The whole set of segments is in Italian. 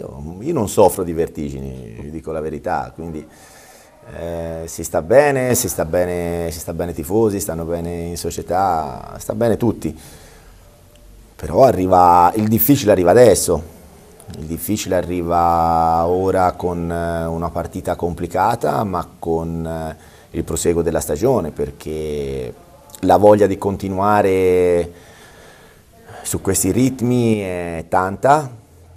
io, io non soffro di vertigini, dico la verità, quindi eh, si, sta bene, si sta bene, si sta bene i tifosi, stanno bene in società, sta bene tutti. Però arriva, il difficile arriva adesso, il difficile arriva ora con eh, una partita complicata ma con eh, il proseguo della stagione perché la voglia di continuare su questi ritmi è tanta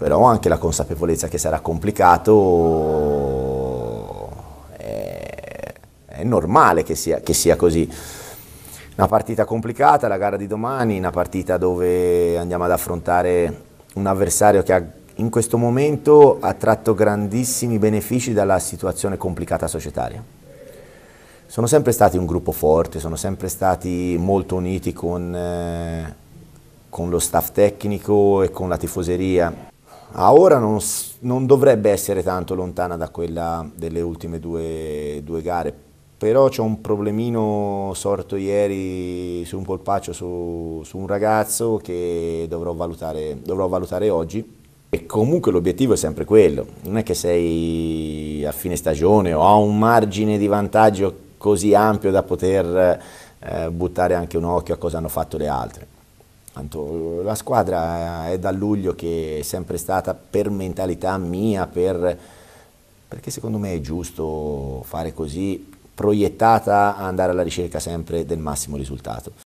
però ho anche la consapevolezza che sarà complicato, è, è normale che sia, che sia così una partita complicata, la gara di domani, una partita dove andiamo ad affrontare un avversario che ha, in questo momento ha tratto grandissimi benefici dalla situazione complicata societaria. Sono sempre stati un gruppo forte, sono sempre stati molto uniti con, eh, con lo staff tecnico e con la tifoseria a ora non, non, dovrebbe essere tanto lontana da quella delle ultime due, due gare, però c'è un problemino sorto ieri su un polpaccio su, su un ragazzo che dovrò valutare, dovrò valutare oggi. E comunque l'obiettivo è sempre quello, non è che sei a fine stagione o ha un margine di vantaggio così ampio da poter eh, buttare anche un occhio a cosa hanno fatto le altre. La squadra è da luglio che è sempre stata per mentalità mia, per, perché secondo me è giusto fare così, proiettata a andare alla ricerca sempre del massimo risultato.